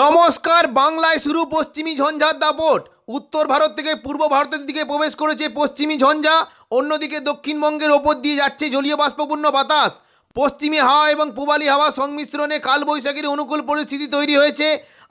নমস্কার বাংলায় শুরু পশ্চিমী ঝঞ্ঝার দাপট উত্তর ভারত থেকে পূর্ব ভারতের দিকে প্রবেশ করেছে পশ্চিমী ঝঞ্ঝা অন্যদিকে দক্ষিণবঙ্গের ওপর দিয়ে যাচ্ছে জলীয় বাষ্পপূর্ণ বাতাস পশ্চিমী হাওয়া এবং পূবালী হাওয়া সংমিশ্রণে কালবৈশাখীর অনুকূল পরিস্থিতি তৈরি হয়েছে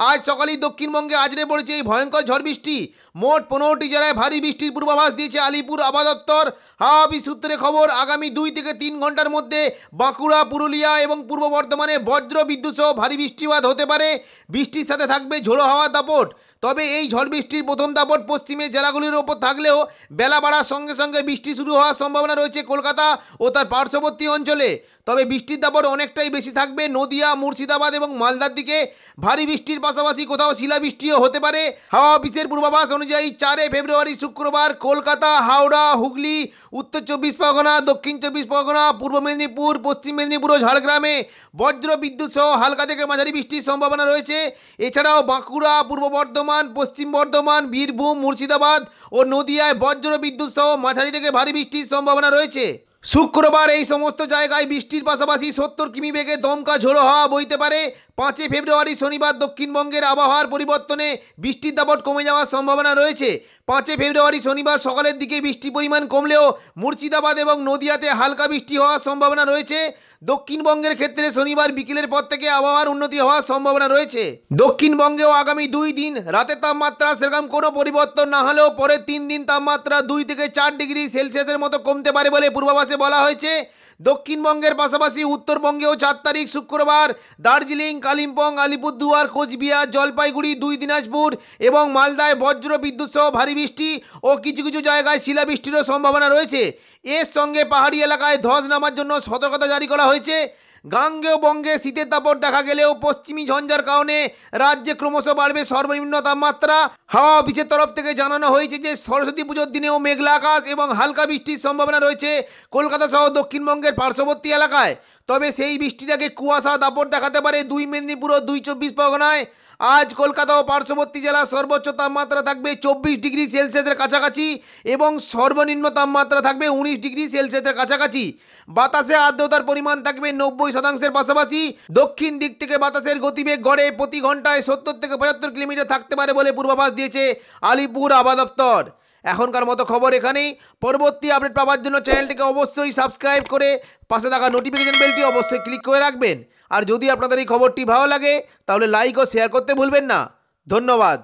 আজ সকালেই দক্ষিণবঙ্গে আজরে পড়েছে এই ভয়ঙ্কর ঝড় বৃষ্টি মোট পনেরোটি জেলায় ভারী বৃষ্টির পূর্বাভাস দিয়েছে আলিপুর আবহাওয়া দপ্তর হাওয়া সূত্রে খবর আগামী দুই থেকে তিন ঘন্টার মধ্যে বাঁকুড়া পুরুলিয়া এবং পূর্ব বর্ধমানে বজ্র বিদ্যুৎ সহ ভারী বৃষ্টিপাত হতে পারে বৃষ্টির সাথে থাকবে ঝোড়ো হাওয়া দাপট তবে এই ঝড় বৃষ্টির প্রথম দাপট পশ্চিমে জেলাগুলির ওপর থাকলেও বেলা বাড়ার সঙ্গে সঙ্গে বৃষ্টি শুরু হওয়ার সম্ভাবনা রয়েছে কলকাতা ও তার পার্শ্ববর্তী অঞ্চলে তবে বৃষ্টির দাপট অনেকটাই বেশি থাকবে নদিয়া মুর্শিদাবাদ এবং মালদার দিকে ভারী বৃষ্টির পাশাপাশি কোথাও শিলাবৃষ্টিও হতে পারে হাওয়া অফিসের পূর্বাভাস অনুযায়ী চারে ফেব্রুয়ারি শুক্রবার কলকাতা হাওড়া হুগলি উত্তর চব্বিশ পরগনা দক্ষিণ চব্বিশ পরগনা পূর্ব মেদিনীপুর পশ্চিম মেদিনীপুর ও ঝাড়গ্রামে বজ্র বিদ্যুৎ সহ হালকা থেকে মাঝারি বৃষ্টির সম্ভাবনা রয়েছে এছাড়াও বাঁকুড়া পূর্ব বর্ধমান পশ্চিম বর্ধমান বীরভূম মুর্শিদাবাদ ও নদিয়ায় বজ্র বিদ্যুৎ সহ মাঝারি থেকে ভারী বৃষ্টির সম্ভাবনা রয়েছে শুক্রবার এই সমস্ত জায়গায় বৃষ্টির পাশাপাশি সত্তর কিমি বেগে দমকা ঝোড়ো হওয়া বইতে পারে পাঁচই ফেব্রুয়ারি শনিবার দক্ষিণবঙ্গের আবহাওয়ার পরিবর্তনে বৃষ্টির দাপট কমে যাওয়ার সম্ভাবনা রয়েছে পাঁচই ফেব্রুয়ারি শনিবার সকালের দিকে বৃষ্টির পরিমাণ কমলেও মুর্শিদাবাদ এবং নদিয়াতে হালকা বৃষ্টি হওয়ার সম্ভাবনা রয়েছে দক্ষিণবঙ্গের ক্ষেত্রে শনিবার বিকেলের পর থেকে আবহাওয়ার উন্নতি হওয়ার সম্ভাবনা রয়েছে দক্ষিণবঙ্গেও আগামী দুই দিন রাতে তাপমাত্রা সেরকম কোনো পরিবর্তন না হলেও পরে তিন দিন তাপমাত্রা দুই থেকে চার ডিগ্রি সেলসিয়াসের মতো কমতে পারে বলে পূর্বাভাসে বলা হয়েছে দক্ষিণবঙ্গের পাশাপাশি উত্তরবঙ্গেও চার তারিখ শুক্রবার দার্জিলিং কালিম্পং আলিপুরদুয়ার কোচবিহার জলপাইগুড়ি দুই দিনাজপুর এবং মালদায় বজ্র বিদ্যুৎ সহ ভারী বৃষ্টি ও কিছু কিছু জায়গায় শিলাবৃষ্টিরও সম্ভাবনা রয়েছে এর সঙ্গে পাহাড়ি এলাকায় ধস নামার জন্য সতর্কতা জারি করা হয়েছে গাঙ্গেয় বঙ্গে শীতের দাপট দেখা গেলেও পশ্চিমী ঝঞ্ঝার কারণে রাজ্যে ক্রমশ বাড়বে সর্বনিম্ন তাপমাত্রা হাওয়া অফিসের তরফ থেকে জানানো হয়েছে যে সরস্বতী পুজোর দিনেও মেঘলা আকাশ এবং হালকা বৃষ্টির সম্ভাবনা রয়েছে কলকাতা সহ দক্ষিণবঙ্গের পার্শ্ববর্তী এলাকায় তবে সেই বৃষ্টিটাকে কুয়াশা দাপট দেখাতে পারে দুই মেদিনীপুর ও দুই চব্বিশ পরগনায় আজ কলকাতা ও পার্শ্ববর্তী জেলার সর্বোচ্চ তাপমাত্রা থাকবে চব্বিশ ডিগ্রি সেলসিয়াসের কাছাকাছি এবং সর্বনিম্ন তাপমাত্রা থাকবে উনিশ ডিগ্রি সেলসিয়াসের কাছাকাছি বাতাসে আর্দ্রতার পরিমাণ থাকবে নব্বই শতাংশের পাশাপাশি দক্ষিণ দিক থেকে বাতাসের গতিবেগ গড়ে প্রতি ঘন্টায় সত্তর থেকে পঁচাত্তর কিলোমিটার থাকতে পারে বলে পূর্বাভাস দিয়েছে আলিপুর আবহাওয়া দপ্তর এখনকার মতো খবর এখানেই পরবর্তী আপডেট পাওয়ার জন্য চ্যানেলটিকে অবশ্যই সাবস্ক্রাইব করে পাশে থাকা নোটিফিকেশন বেলটি অবশ্যই ক্লিক করে রাখবেন আর যদি আপনাদের এই খবরটি ভালো লাগে তাহলে লাইক ও শেয়ার করতে ভুলবেন না ধন্যবাদ